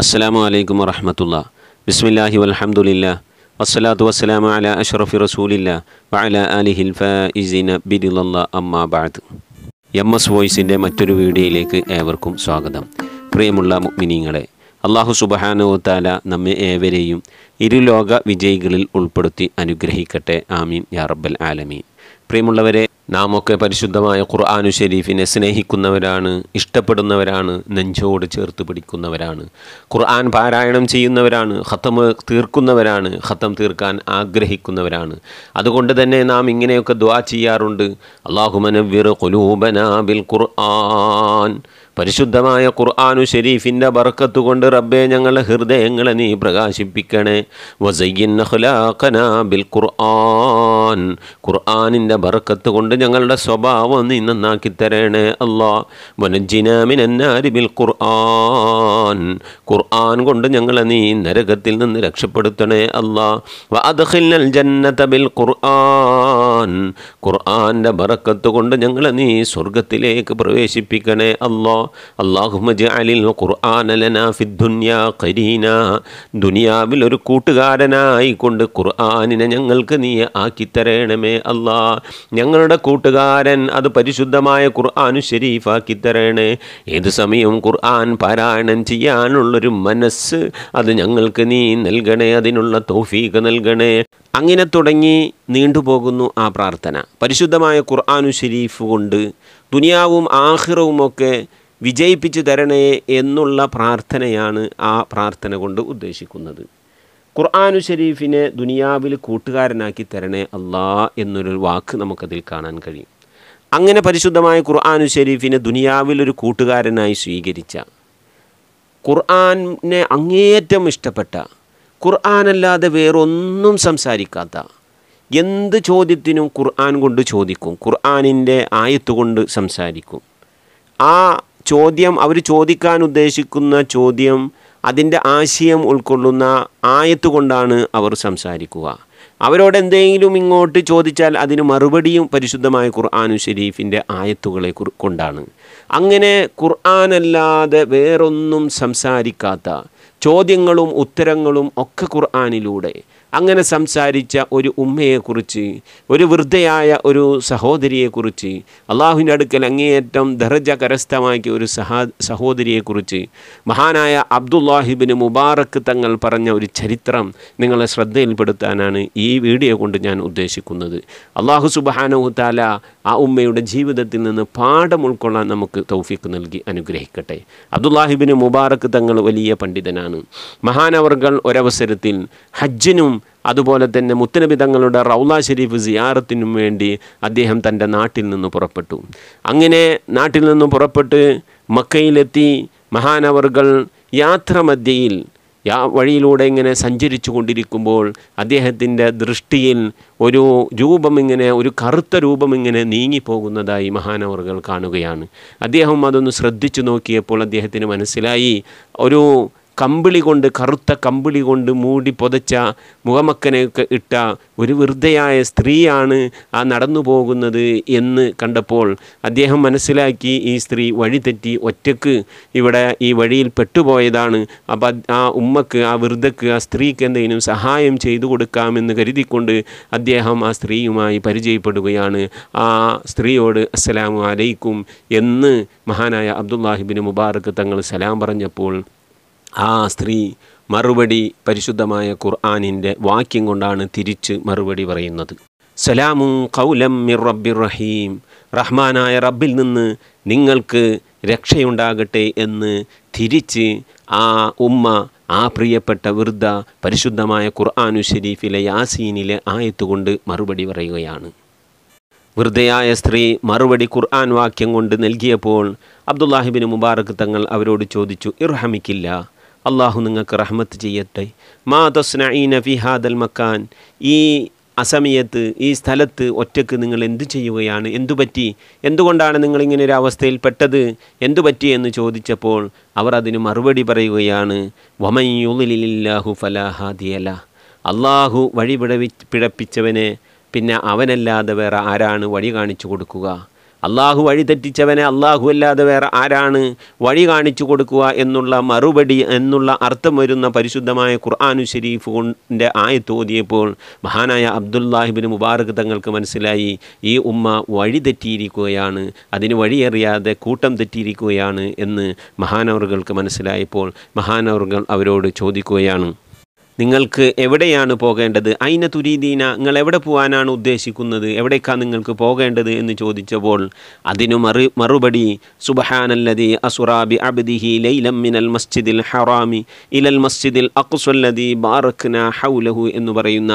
അസ്സലാമു അലൈക്കും വറഹമത്തുള്ള ബിസ്മില്ലാഹി വലഹമുല്ല വസ്സലാത്തു വസ്സലാമ അല അഷറഫി റസൂലില്ല വഅല അലിഹിൽ ഫഇസിന ബിദില്ല അമ്മാ ബാദ് എം എസ് വോയിസിൻ്റെ മറ്റൊരു വീഡിയോയിലേക്ക് ഏവർക്കും സ്വാഗതം പ്രിയമുള്ള മുഗ്മിനീങ്ങളെ അള്ളാഹു സുബഹാനുവത്താല നമ്മെ ഏവരെയും ഇരുലോക വിജയികളിൽ ഉൾപ്പെടുത്തി അനുഗ്രഹിക്കട്ടെ ആമീൻ യാ റബ്ബൽ ആലമീൻ പ്രിയമുള്ളവരെ നാം ഒക്കെ പരിശുദ്ധമായ ഖുർആാനു ഷെരീഫിനെ സ്നേഹിക്കുന്നവരാണ് ഇഷ്ടപ്പെടുന്നവരാണ് നെഞ്ചോട് ചേർത്ത് പിടിക്കുന്നവരാണ് ഖുർആൻ പാരായണം ചെയ്യുന്നവരാണ് ഹത്തം തീർക്കുന്നവരാണ് ഹത്തം തീർക്കാൻ ആഗ്രഹിക്കുന്നവരാണ് അതുകൊണ്ട് തന്നെ നാം ഇങ്ങനെയൊക്കെ ദ്വാ ചെയ്യാറുണ്ട് അള്ളാഹുമനവിർ ഖുലൂബന ബിൽ ഖുർആൻ പരിശുദ്ധമായ ഖുർആാനു ഷെരീഫിൻ്റെ ബർക്കത്ത് കൊണ്ട് റബ്ബെ ഞങ്ങളുടെ ഹൃദയങ്ങളെ നീ പ്രകാശിപ്പിക്കണേ വസയ്യൻ ബിൽ ഖുർആൻ ഖുർആാനിൻ്റെ ബർക്കത്ത് കൊണ്ട് ഞങ്ങളുടെ സ്വഭാവം നീ നന്നാക്കി തരണേ അള്ളാ വനജിനാമിനാരി ബിൽ ഖുർആൻ ഖുർആൻ കൊണ്ട് ഞങ്ങളെ നീ നരകത്തിൽ നിന്ന് രക്ഷപ്പെടുത്തണേ അള്ളാ വഅദ്ഖിൽനൽ ജന്നത ബിൽ ഖുർആൻ ഖുർആാൻ്റെ ബറക്കത്ത് കൊണ്ട് ഞങ്ങളെ നീ സ്വർഗത്തിലേക്ക് പ്രവേശിപ്പിക്കണേ അള്ളാ ഖുർആന ലനാ ഫിദ് ദുനിയാ ഖരീന ദുനിയാവിൽ ഒരു കൂട്ടുകാരനായി കൊണ്ട് ഖുർആനിനെ ഞങ്ങൾക്ക് നീ ആക്കി തരണമേ അല്ലാ ഞങ്ങളുടെ കൂട്ടുകാരൻ അത് പരിശുദ്ധമായ ഖുർആാനു ഷെരീഫാക്കി തരണേ ഏത് സമയവും ഖുർആൻ പാരായണം ചെയ്യാനുള്ളൊരു മനസ്സ് അത് ഞങ്ങൾക്ക് നീ നൽകണേ അതിനുള്ള തൗഫീഖ് നൽകണേ അങ്ങനെ തുടങ്ങി നീണ്ടുപോകുന്നു ആ പ്രാർത്ഥന പരിശുദ്ധമായ ഖുർആാനു ഷെരീഫ് കൊണ്ട് ദുനിയാവും ഒക്കെ വിജയിപ്പിച്ചു തരണേ എന്നുള്ള പ്രാർത്ഥനയാണ് ആ പ്രാർത്ഥന കൊണ്ട് ഉദ്ദേശിക്കുന്നത് ഖുർആാനു ഷരീഫിനെ ദുനിയാവിൽ കൂട്ടുകാരനാക്കി തരണേ അള്ളാ എന്നൊരു വാക്ക് നമുക്കതിൽ കാണാൻ കഴിയും അങ്ങനെ പരിശുദ്ധമായ ഖുർആാനു ഷരീഫിനെ ദുനിയാവിലൊരു കൂട്ടുകാരനായി സ്വീകരിച്ച ഖുർആാനെ അങ്ങേയറ്റം ഇഷ്ടപ്പെട്ട ഖുർആാനല്ലാതെ വേറൊന്നും സംസാരിക്കാത്ത എന്ത് ചോദ്യത്തിനും ഖുർആൻ കൊണ്ട് ചോദിക്കും ഖുർആാനിൻ്റെ ആയത്ത് കൊണ്ട് സംസാരിക്കും ആ ചോദ്യം അവർ ചോദിക്കാൻ ഉദ്ദേശിക്കുന്ന ചോദ്യം അതിൻ്റെ ആശയം ഉൾക്കൊള്ളുന്ന ആയത്ത് അവർ സംസാരിക്കുക അവരോട് എന്തെങ്കിലും ഇങ്ങോട്ട് ചോദിച്ചാൽ അതിന് മറുപടിയും പരിശുദ്ധമായ ഖുർആാനു ഷെരീഫിൻ്റെ ആയത്തുകളെ കൊണ്ടാണ് അങ്ങനെ ഖുർആാനല്ലാതെ വേറൊന്നും സംസാരിക്കാത്ത ചോദ്യങ്ങളും ഉത്തരങ്ങളും ഒക്കെ ഖുർആാനിലൂടെ അങ്ങനെ സംസാരിച്ച ഒരു ഉമ്മയെക്കുറിച്ച് ഒരു വൃദ്ധയായ ഒരു സഹോദരിയെക്കുറിച്ച് അള്ളാഹുവിൻ്റെ അടുക്കൽ അങ്ങേയറ്റം ദർജ കരസ്ഥമാക്കിയ ഒരു സഹാ സഹോദരിയെക്കുറിച്ച് മഹാനായ അബ്ദുല്ലാഹിബിന് മുബാറക്ക് തങ്ങൾ പറഞ്ഞ ഒരു ചരിത്രം നിങ്ങളെ ശ്രദ്ധയിൽപ്പെടുത്താനാണ് ഈ വീഡിയോ കൊണ്ട് ഞാൻ ഉദ്ദേശിക്കുന്നത് അള്ളാഹു താല ആ ഉമ്മയുടെ ജീവിതത്തിൽ നിന്ന് പാഠം ഉൾക്കൊള്ളാൻ നമുക്ക് തൗഫിക്ക് നൽകി അനുഗ്രഹിക്കട്ടെ അബ്ദുല്ലാഹിബിന് മുബാറക്ക് തങ്ങൾ വലിയ പണ്ഡിതനാണ് മഹാനവർകൾ ഒരവസരത്തിൽ ഹജ്ജിനും അതുപോലെ തന്നെ മുത്തനബിതങ്ങളുടെ റൗല ഷെരീഫ് സിയാറത്തിനും വേണ്ടി അദ്ദേഹം തൻ്റെ നാട്ടിൽ നിന്ന് പുറപ്പെട്ടു അങ്ങനെ നാട്ടിൽ നിന്ന് പുറപ്പെട്ട് മക്കയിലെത്തി മഹാനവറുകൾ മധ്യയിൽ യാ വഴിയിലൂടെ ഇങ്ങനെ സഞ്ചരിച്ചു കൊണ്ടിരിക്കുമ്പോൾ അദ്ദേഹത്തിൻ്റെ ദൃഷ്ടിയിൽ ഒരു രൂപം ഇങ്ങനെ ഒരു കറുത്ത രൂപം ഇങ്ങനെ നീങ്ങിപ്പോകുന്നതായി മഹാനവറുകൾ കാണുകയാണ് അദ്ദേഹം അതൊന്ന് ശ്രദ്ധിച്ചു നോക്കിയപ്പോൾ അദ്ദേഹത്തിന് മനസ്സിലായി ഒരു കമ്പിളി കൊണ്ട് കറുത്ത കമ്പിളി കൊണ്ട് മൂടി പുതച്ച മുഖമക്കനെയൊക്കെ ഇട്ട ഒരു വൃദ്ധയായ സ്ത്രീയാണ് ആ നടന്നു പോകുന്നത് എന്ന് കണ്ടപ്പോൾ അദ്ദേഹം മനസ്സിലാക്കി ഈ സ്ത്രീ വഴിതെറ്റി ഒറ്റക്ക് ഇവിടെ ഈ വഴിയിൽ പെട്ടുപോയതാണ് അപ്പം ആ ഉമ്മക്ക് ആ വൃദ്ധക്ക് ആ സ്ത്രീക്ക് എന്തെങ്കിലും സഹായം ചെയ്തു കൊടുക്കാമെന്ന് കരുതിക്കൊണ്ട് അദ്ദേഹം ആ സ്ത്രീയുമായി പരിചയപ്പെടുകയാണ് ആ സ്ത്രീയോട് അസ്സലാമു അലൈക്കും എന്ന് മഹാനായ അബ്ദുല്ലാഹിബിന് മുബാറക്ക് തങ്ങൾ സലാം പറഞ്ഞപ്പോൾ ആ സ്ത്രീ മറുപടി പരിശുദ്ധമായ ഖുർആാനിൻ്റെ വാക്യം കൊണ്ടാണ് തിരിച്ച് മറുപടി പറയുന്നത് സലാമു കൗലം മിർ റബ്ബിർ റഹീം റഹ്മാനായ റബ്ബിൽ നിന്ന് നിങ്ങൾക്ക് രക്ഷയുണ്ടാകട്ടെ എന്ന് തിരിച്ച് ആ ഉമ്മ ആ പ്രിയപ്പെട്ട വൃദ്ധ പരിശുദ്ധമായ ഖുർആാനു ഷെരീഫിലെ യാസീനിലെ ആയത്തുകൊണ്ട് മറുപടി പറയുകയാണ് വൃദ്ധയായ സ്ത്രീ മറുപടി ഖുർആൻ വാക്യം കൊണ്ട് നൽകിയപ്പോൾ അബ്ദുല്ലാഹിബിന് മുബാറക്ക് തങ്ങൾ അവരോട് ചോദിച്ചു ഇർഹമിക്കില്ല അള്ളാഹു നിങ്ങൾക്ക് റഹ്മത്ത് ചെയ്യട്ടെ മാ ഈ ഫി ഹാദൽ മക്കാൻ ഈ അസമയത്ത് ഈ സ്ഥലത്ത് ഒറ്റക്ക് നിങ്ങൾ എന്തു ചെയ്യുകയാണ് എന്തു പറ്റി എന്തുകൊണ്ടാണ് നിങ്ങൾ ഇങ്ങനെ ഒരു അവസ്ഥയിൽ പെട്ടത് എന്തു പറ്റി എന്ന് ചോദിച്ചപ്പോൾ അവർ അതിന് മറുപടി പറയുകയാണ് വമയുലില്ലാഹു ഫലാഹാദിയല അള്ളാഹു വഴി പിഴപ്പിച്ചവനെ പിന്നെ അവനല്ലാതെ വേറെ ആരാണ് വഴി കാണിച്ചു കൊടുക്കുക അള്ളാഹു വഴി തെറ്റിച്ചവനെ അള്ളാഹു അല്ലാതെ വേറെ ആരാണ് വഴി കാണിച്ചു കൊടുക്കുക എന്നുള്ള മറുപടി എന്നുള്ള അർത്ഥം വരുന്ന പരിശുദ്ധമായ ഖുർആാനു ഷരീഫ് കൊണ്ടിൻ്റെ ആയത്ത് ഓതിയപ്പോൾ മഹാനായ അബ്ദുല്ലാഹിബിന് മുബാറക് തങ്ങൾക്ക് മനസ്സിലായി ഈ ഉമ്മ വഴി തെറ്റിയിരിക്കുകയാണ് അതിന് വഴിയറിയാതെ കൂട്ടം തെറ്റിയിരിക്കുകയാണ് എന്ന് മഹാനവറുകൾക്ക് മനസ്സിലായപ്പോൾ മഹാനവറുകൾ അവരോട് ചോദിക്കുകയാണ് നിങ്ങൾക്ക് എവിടെയാണ് പോകേണ്ടത് അയിന തുരീദീന നിങ്ങൾ എവിടെ പോകാനാണ് ഉദ്ദേശിക്കുന്നത് എവിടേക്കാണ് നിങ്ങൾക്ക് പോകേണ്ടത് എന്ന് ചോദിച്ചപ്പോൾ അതിനു മറു മറുപടി സുബഹാനല്ലതി അസുറാബി അബ്ദിഹി മിനൽ മസ്ജിദിൽ ഹറാമി ഇലൽ മസ്ജിദിൽ അക്സുല്ലതി ബാറഖ്ന ഹൗലഹു എന്ന് പറയുന്ന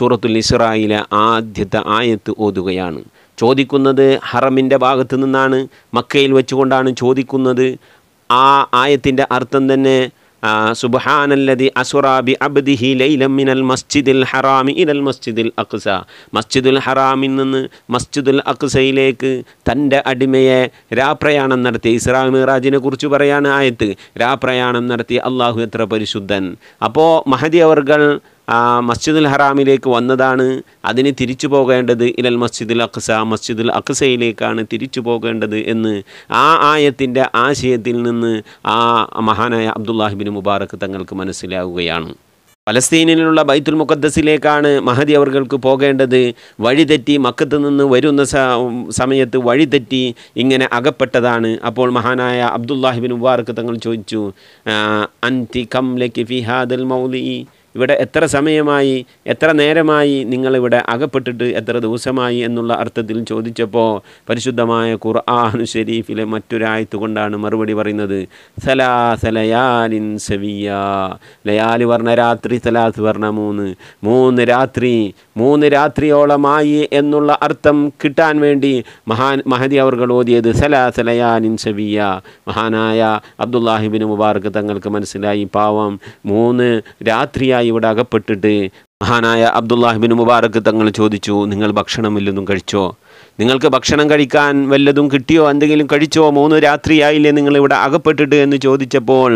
സൂറത്തുൽ ഇസ്രായിലെ ആദ്യത്തെ ആയത്ത് ഓതുകയാണ് ചോദിക്കുന്നത് ഹറമിൻ്റെ ഭാഗത്തു നിന്നാണ് മക്കയിൽ വെച്ചുകൊണ്ടാണ് ചോദിക്കുന്നത് ആ ആയത്തിൻ്റെ അർത്ഥം തന്നെ സുബാനല്ലതി അസുറാബി അബ്ദിഹി ലൈലം മിനൽ മസ്ജിദിൽ ഹറാമി ഇനൽ മസ്ജിദിൽ അക്സ മസ്ജിദുൽ ഹറാമിൽ നിന്ന് മസ്ജിദുൽ അക്സയിലേക്ക് തൻ്റെ അടിമയെ രാപ്രയാണം നടത്തി ഇസ്രാ മിറാജിനെ കുറിച്ച് പറയാണ് ആയത്ത് രാപ്രയാണം നടത്തി അള്ളാഹു എത്ര പരിശുദ്ധൻ അപ്പോൾ മഹദി അവർകൾ ആ മസ്ജിദുൽ ഹറാമിലേക്ക് വന്നതാണ് അതിന് തിരിച്ചു പോകേണ്ടത് ഇലൽ മസ്ജിദുൽ അഖ്സ മസ്ജിദുൽ അഖ്സയിലേക്കാണ് തിരിച്ചു പോകേണ്ടത് എന്ന് ആ ആയത്തിൻ്റെ ആശയത്തിൽ നിന്ന് ആ മഹാനായ അബ്ദുല്ലാഹിബിൻ മുബാറക്ക് തങ്ങൾക്ക് മനസ്സിലാവുകയാണ് പലസ്തീനിലുള്ള ബൈത്തുൽ മുഖദ്ദസിലേക്കാണ് മഹദി അവർക്ക് പോകേണ്ടത് വഴിതെറ്റി മക്കത്ത് നിന്ന് വരുന്ന സമയത്ത് വഴിതെറ്റി ഇങ്ങനെ അകപ്പെട്ടതാണ് അപ്പോൾ മഹാനായ അബ്ദുല്ലാഹിബിൻ മുബാറക്ക് തങ്ങൾ ചോദിച്ചു കം കംലക്ക് ഫിഹാദൽ മൗലി ഇവിടെ എത്ര സമയമായി എത്ര നേരമായി നിങ്ങളിവിടെ അകപ്പെട്ടിട്ട് എത്ര ദിവസമായി എന്നുള്ള അർത്ഥത്തിൽ ചോദിച്ചപ്പോൾ പരിശുദ്ധമായ ഖുർആാനു ഷെരീഫിലെ മറ്റൊരായത്ത് കൊണ്ടാണ് മറുപടി പറയുന്നത് സലയാലിൻ സവിയ ലയാലി പറഞ്ഞ രാത്രി സലാസ് പറഞ്ഞ മൂന്ന് മൂന്ന് രാത്രി മൂന്ന് രാത്രിയോളമായി എന്നുള്ള അർത്ഥം കിട്ടാൻ വേണ്ടി മഹാൻ മഹതി അവർ ഓതിയത് സലയാലിൻ സവിയ മഹാനായ അബ്ദുല്ലാഹിബിന് മുബാർക്ക് തങ്ങൾക്ക് മനസ്സിലായി പാവം മൂന്ന് രാത്രിയായി ഇവിടെ അകപ്പെട്ടിട്ട് മഹാനായ അബ്ദുല്ലാഹിബിന് മുബാറക്ക് തങ്ങൾ ചോദിച്ചു നിങ്ങൾ ഭക്ഷണം വല്ലതും കഴിച്ചോ നിങ്ങൾക്ക് ഭക്ഷണം കഴിക്കാൻ വല്ലതും കിട്ടിയോ എന്തെങ്കിലും കഴിച്ചോ മൂന്ന് രാത്രിയായില്ലേ നിങ്ങൾ ഇവിടെ അകപ്പെട്ടിട്ട് എന്ന് ചോദിച്ചപ്പോൾ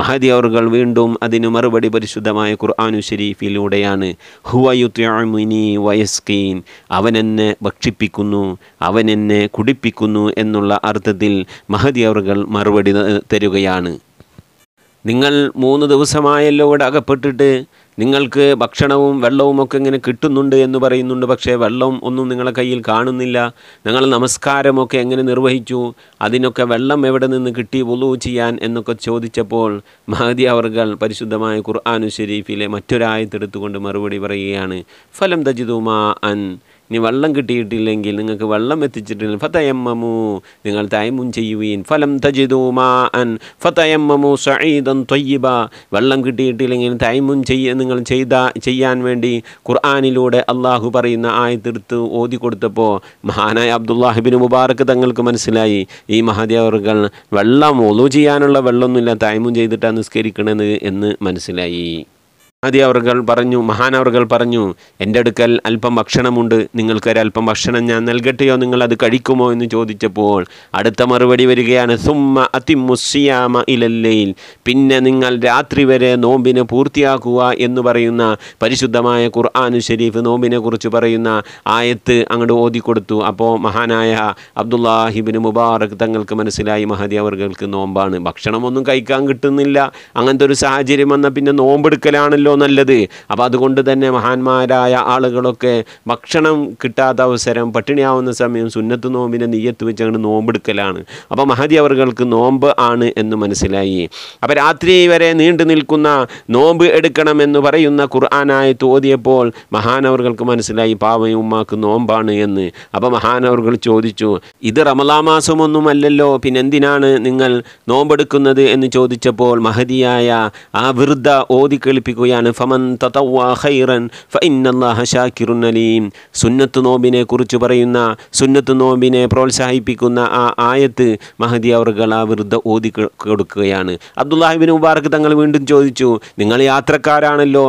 മഹദി അവറുകൾ വീണ്ടും അതിന് മറുപടി പരിശുദ്ധമായ ഖുർആാനു ഷെരീഫിലൂടെയാണ് ഹുവയുത്യാമിനി വയസ്കീൻ അവൻ എന്നെ ഭക്ഷിപ്പിക്കുന്നു അവൻ എന്നെ കുടിപ്പിക്കുന്നു എന്നുള്ള അർത്ഥത്തിൽ മഹദി അവറുകൾ മറുപടി തരുകയാണ് നിങ്ങൾ മൂന്ന് ദിവസമായല്ലോ ഇവിടെ അകപ്പെട്ടിട്ട് നിങ്ങൾക്ക് ഭക്ഷണവും വെള്ളവും ഒക്കെ ഇങ്ങനെ കിട്ടുന്നുണ്ട് എന്ന് പറയുന്നുണ്ട് പക്ഷേ വെള്ളം ഒന്നും നിങ്ങളെ കയ്യിൽ കാണുന്നില്ല നിങ്ങൾ നമസ്കാരമൊക്കെ എങ്ങനെ നിർവഹിച്ചു അതിനൊക്കെ വെള്ളം എവിടെ നിന്ന് കിട്ടി വുളു ചെയ്യാൻ എന്നൊക്കെ ചോദിച്ചപ്പോൾ മഹദി അവർകൾ പരിശുദ്ധമായ ഖുർആാനു ഷെരീഫിലെ മറ്റൊരായത്തെടുത്തുകൊണ്ട് മറുപടി പറയുകയാണ് ഫലം തജിതുമാ അൻ ഇനി വെള്ളം കിട്ടിയിട്ടില്ലെങ്കിൽ നിങ്ങൾക്ക് വെള്ളം എത്തിച്ചിട്ടില്ല ഫതയമ്മമു നിങ്ങൾ തയമും ചെയ്യുവീൻ ഫലം തജിദൂമാ അൻ ഫതയമ്മമു സഈദൻ തൊയ്യബ വെള്ളം കിട്ടിയിട്ടില്ലെങ്കിൽ തയമും ചെയ്യ നിങ്ങൾ ചെയ്ത ചെയ്യാൻ വേണ്ടി ഖുർആാനിലൂടെ അള്ളാഹു പറയുന്ന ആയത്തെടുത്ത് ഓതി കൊടുത്തപ്പോൾ മഹാനായ അബ്ദുല്ലാഹിബിൻ മുബാറക്ക് തങ്ങൾക്ക് മനസ്സിലായി ഈ മഹാദേവർകൾ വെള്ളം ഒലു ചെയ്യാനുള്ള വെള്ളമൊന്നുമില്ല തയമും ചെയ്തിട്ടാണ് നിസ്കരിക്കണത് എന്ന് മനസ്സിലായി അതിയവർകൾ പറഞ്ഞു മഹാനവർകൾ പറഞ്ഞു എൻ്റെ അടുക്കൽ അല്പം ഭക്ഷണമുണ്ട് നിങ്ങൾക്കൊരൽപ്പം ഭക്ഷണം ഞാൻ നൽകട്ടെയോ നിങ്ങൾ അത് കഴിക്കുമോ എന്ന് ചോദിച്ചപ്പോൾ അടുത്ത മറുപടി വരികയാണ് സുമ്മ അതിമുസിയാമ ഇലല്ലയിൽ പിന്നെ നിങ്ങൾ രാത്രി വരെ നോമ്പിനെ പൂർത്തിയാക്കുക എന്ന് പറയുന്ന പരിശുദ്ധമായ ഖുർആാനു ഷരീഫ് നോമ്പിനെ കുറിച്ച് പറയുന്ന ആയത്ത് അങ്ങോട്ട് ഓതിക്കൊടുത്തു അപ്പോൾ മഹാനായ അബ്ദുല്ലാഹിബിന് മുബാറക് തങ്ങൾക്ക് മനസ്സിലായി മഹതി അവർക്ക് നോമ്പാണ് ഭക്ഷണമൊന്നും കഴിക്കാൻ കിട്ടുന്നില്ല അങ്ങനത്തെ ഒരു സാഹചര്യം വന്നാൽ പിന്നെ നോമ്പെടുക്കലാണല്ലോ നല്ലത് അപ്പോൾ അതുകൊണ്ട് തന്നെ മഹാന്മാരായ ആളുകളൊക്കെ ഭക്ഷണം കിട്ടാത്ത അവസരം പട്ടിണിയാവുന്ന സമയം സുന്നത്ത് നോമ്പിനെ നെയ്യത്ത് വെച്ച് അങ്ങനെ നോമ്പെടുക്കലാണ് അപ്പോൾ മഹതി അവർക്ക് നോമ്പ് ആണ് എന്ന് മനസ്സിലായി അപ്പോൾ രാത്രി വരെ നീണ്ടു നിൽക്കുന്ന നോമ്പ് എടുക്കണമെന്ന് പറയുന്ന ഖുർആാനായി തോതിയപ്പോൾ മഹാനവർക്ക് മനസ്സിലായി പാവയും ഉമ്മാക്ക് നോമ്പാണ് എന്ന് അപ്പോൾ മഹാനവർകൾ ചോദിച്ചു ഇത് റമലാ മാസമൊന്നുമല്ലല്ലോ പിന്നെന്തിനാണ് നിങ്ങൾ നോമ്പെടുക്കുന്നത് എന്ന് ചോദിച്ചപ്പോൾ മഹതിയായ ആ വൃദ്ധ ഓതിക്കളിപ്പിക്കുകയാണ് ഫമൻ തതവ ഖൈറൻ ഇന്നല്ലാഹ ഷാക്കിറുൻ അലീം സുന്നത്ത് നോമ്പിനെ കുറിച്ച് പറയുന്ന സുന്നത്ത് നോമ്പിനെ പ്രോത്സാഹിപ്പിക്കുന്ന ആ ആയത്ത് മഹദി അവർകൾ ആ വെറുതെ ഓതി കൊടുക്കുകയാണ് അബ്ദുല്ലാഹിബിൻ മുബാർക്ക് തങ്ങൾ വീണ്ടും ചോദിച്ചു നിങ്ങൾ യാത്രക്കാരാണല്ലോ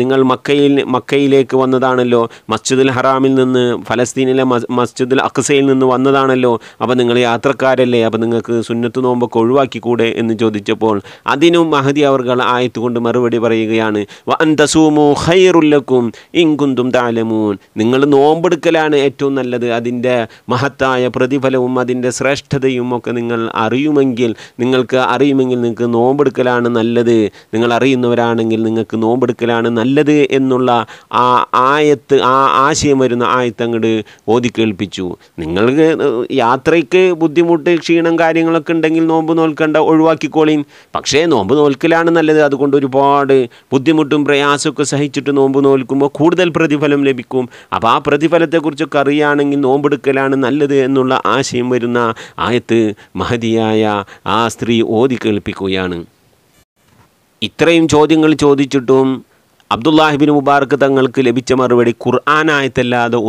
നിങ്ങൾ മക്കയിൽ മക്കയിലേക്ക് വന്നതാണല്ലോ മസ്ജിദുൽ ഹറാമിൽ നിന്ന് ഫലസ്തീനിലെ മസ്ജിദുൽ അക്സയിൽ നിന്ന് വന്നതാണല്ലോ അപ്പോൾ നിങ്ങൾ യാത്രക്കാരല്ലേ അപ്പോൾ നിങ്ങൾക്ക് സുന്നത്ത് നോമ്പൊക്കെ ഒഴിവാക്കിക്കൂടെ എന്ന് ചോദിച്ചപ്പോൾ അതിനും മഹദി അവർകൾ ആയത്തുകൊണ്ട് മറുപടി പറയുകയാണ് പറയാണ് ഇങ്കുന്തും നിങ്ങൾ നോമ്പെടുക്കലാണ് ഏറ്റവും നല്ലത് അതിൻ്റെ മഹത്തായ പ്രതിഫലവും അതിൻ്റെ ശ്രേഷ്ഠതയും ഒക്കെ നിങ്ങൾ അറിയുമെങ്കിൽ നിങ്ങൾക്ക് അറിയുമെങ്കിൽ നിങ്ങൾക്ക് നോമ്പെടുക്കലാണ് നല്ലത് നിങ്ങൾ അറിയുന്നവരാണെങ്കിൽ നിങ്ങൾക്ക് നോമ്പെടുക്കലാണ് നല്ലത് എന്നുള്ള ആ ആയത്ത് ആ ആശയം വരുന്ന ആയത്ത് അങ്ങോട്ട് ഓതിക്കേൽപ്പിച്ചു നിങ്ങൾക്ക് യാത്രയ്ക്ക് ബുദ്ധിമുട്ട് ക്ഷീണം കാര്യങ്ങളൊക്കെ ഉണ്ടെങ്കിൽ നോമ്പ് നോൽക്കേണ്ട ഒഴിവാക്കിക്കോളീൻ പക്ഷേ നോമ്പ് നോൽക്കലാണ് നല്ലത് അതുകൊണ്ട് ഒരുപാട് ബുദ്ധിമുട്ടും പ്രയാസമൊക്കെ സഹിച്ചിട്ട് നോമ്പ് നോൽക്കുമ്പോൾ കൂടുതൽ പ്രതിഫലം ലഭിക്കും അപ്പോൾ ആ പ്രതിഫലത്തെക്കുറിച്ചൊക്കെ അറിയുകയാണെങ്കിൽ നോമ്പെടുക്കലാണ് നല്ലത് എന്നുള്ള ആശയം വരുന്ന ആയത്ത് മഹതിയായ ആ സ്ത്രീ ഓതി കേൾപ്പിക്കുകയാണ് ഇത്രയും ചോദ്യങ്ങൾ ചോദിച്ചിട്ടും അബ്ദുല്ലാഹിബിൻ മുബാർക്ക് തങ്ങൾക്ക് ലഭിച്ച മറുപടി ഖുർആൻ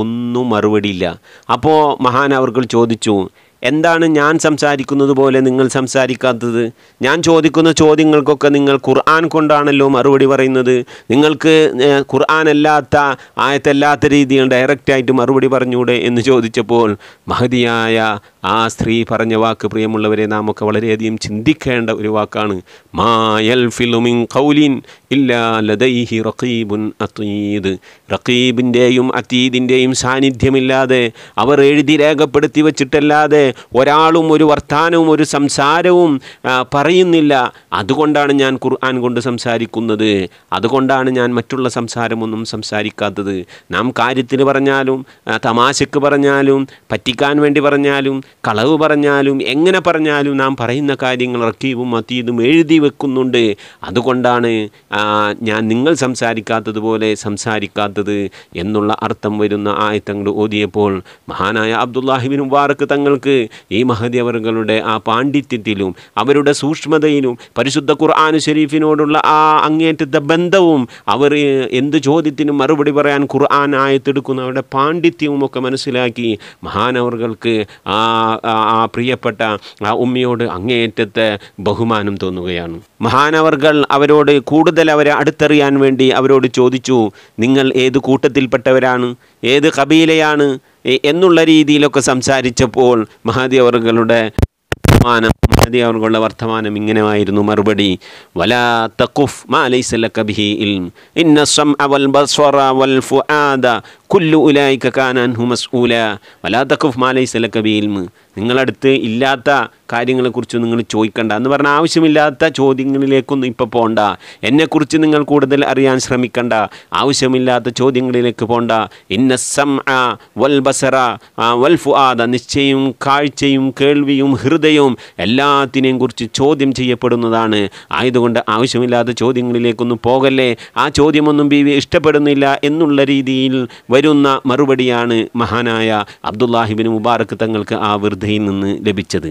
ഒന്നും മറുപടിയില്ല അപ്പോൾ മഹാൻ അവർക്ക് ചോദിച്ചു എന്താണ് ഞാൻ സംസാരിക്കുന്നത് പോലെ നിങ്ങൾ സംസാരിക്കാത്തത് ഞാൻ ചോദിക്കുന്ന ചോദ്യങ്ങൾക്കൊക്കെ നിങ്ങൾ ഖുർആൻ കൊണ്ടാണല്ലോ മറുപടി പറയുന്നത് നിങ്ങൾക്ക് ഖുർആൻ അല്ലാത്ത ആയത്തല്ലാത്ത രീതിയിൽ ഡയറക്റ്റായിട്ട് മറുപടി പറഞ്ഞൂടെ എന്ന് ചോദിച്ചപ്പോൾ മഹതിയായ ആ സ്ത്രീ പറഞ്ഞ വാക്ക് പ്രിയമുള്ളവരെ നാമൊക്കെ വളരെയധികം ചിന്തിക്കേണ്ട ഒരു വാക്കാണ് മായൽ ഫിലുമിങ് കൗലിൻ ഇല്ലാ ലതൈഹി റഖീബുൻ അതീദ് റക്കീബിൻ്റെയും അതീദിൻ്റെയും സാന്നിധ്യമില്ലാതെ അവർ എഴുതി രേഖപ്പെടുത്തി വച്ചിട്ടല്ലാതെ ഒരാളും ഒരു വർത്തമാനവും ഒരു സംസാരവും പറയുന്നില്ല അതുകൊണ്ടാണ് ഞാൻ ഖുർആൻ കൊണ്ട് സംസാരിക്കുന്നത് അതുകൊണ്ടാണ് ഞാൻ മറ്റുള്ള സംസാരമൊന്നും സംസാരിക്കാത്തത് നാം കാര്യത്തിന് പറഞ്ഞാലും തമാശക്ക് പറഞ്ഞാലും പറ്റിക്കാൻ വേണ്ടി പറഞ്ഞാലും കളവ് പറഞ്ഞാലും എങ്ങനെ പറഞ്ഞാലും നാം പറയുന്ന കാര്യങ്ങൾ റക്കീബും അതീദും എഴുതി വെക്കുന്നുണ്ട് അതുകൊണ്ടാണ് ഞാൻ നിങ്ങൾ സംസാരിക്കാത്തതുപോലെ സംസാരിക്കാത്തത് എന്നുള്ള അർത്ഥം വരുന്ന ആയത്തങ്ങൾ ഓതിയപ്പോൾ മഹാനായ അബ്ദുല്ലാഹിബിൻ വാർക്ക് തങ്ങൾക്ക് ഈ മഹതി ആ പാണ്ഡിത്യത്തിലും അവരുടെ സൂക്ഷ്മതയിലും പരിശുദ്ധ ഖുർആൻ ഷെരീഫിനോടുള്ള ആ അങ്ങേറ്റത്തെ ബന്ധവും അവർ എന്ത് ചോദ്യത്തിനും മറുപടി പറയാൻ ഖുർആൻ ആയത്തെടുക്കുന്ന അവരുടെ പാണ്ഡിത്യവും ഒക്കെ മനസ്സിലാക്കി മഹാനവറുകൾക്ക് ആ ആ പ്രിയപ്പെട്ട ആ ഉമ്മയോട് അങ്ങേയറ്റത്തെ ബഹുമാനം തോന്നുകയാണ് മഹാനവർകൾ അവരോട് കൂടുതൽ അവരെ അടുത്തറിയാൻ വേണ്ടി അവരോട് ചോദിച്ചു നിങ്ങൾ ഏത് കൂട്ടത്തിൽപ്പെട്ടവരാണ് ഏത് കബീലയാണ് എന്നുള്ള രീതിയിലൊക്കെ സംസാരിച്ചപ്പോൾ മഹാദേവറുകളുടെ വർത്തമാനം മഹാദേവറുകളുടെ വർത്തമാനം ഇങ്ങനെയായിരുന്നു മറുപടി വലാ തഖുഫ് മാ ലൈസ ലക ബിഹി ഇൽം ഇന്ന ബസ്വറ വൽ ഫുആദ കുല്ലു ഉലായിക്ക കാനാൻ ഹുമസ് ഊല വലാത്തക്കഫ് മാലൈസലക്ക ബിയിൽമ് നിങ്ങളടുത്ത് ഇല്ലാത്ത കാര്യങ്ങളെക്കുറിച്ച് നിങ്ങൾ ചോദിക്കണ്ട എന്ന് പറഞ്ഞാൽ ആവശ്യമില്ലാത്ത ചോദ്യങ്ങളിലേക്കൊന്നും ഇപ്പോൾ പോകണ്ട എന്നെക്കുറിച്ച് നിങ്ങൾ കൂടുതൽ അറിയാൻ ശ്രമിക്കണ്ട ആവശ്യമില്ലാത്ത ചോദ്യങ്ങളിലേക്ക് പോകണ്ട ഇന്നസം വൽ ബസറ വൽ ഫുആദ നിശ്ചയവും കാഴ്ചയും കേൾവിയും ഹൃദയവും എല്ലാത്തിനെയും കുറിച്ച് ചോദ്യം ചെയ്യപ്പെടുന്നതാണ് ആയതുകൊണ്ട് ആവശ്യമില്ലാത്ത ചോദ്യങ്ങളിലേക്കൊന്നും പോകല്ലേ ആ ചോദ്യമൊന്നും ബി ഇഷ്ടപ്പെടുന്നില്ല എന്നുള്ള രീതിയിൽ വരുന്ന മറുപടിയാണ് മഹാനായ അബ്ദുല്ലാഹിബിന് മുബാറക്ക് തങ്ങൾക്ക് ആ വൃദ്ധയിൽ നിന്ന് ലഭിച്ചത്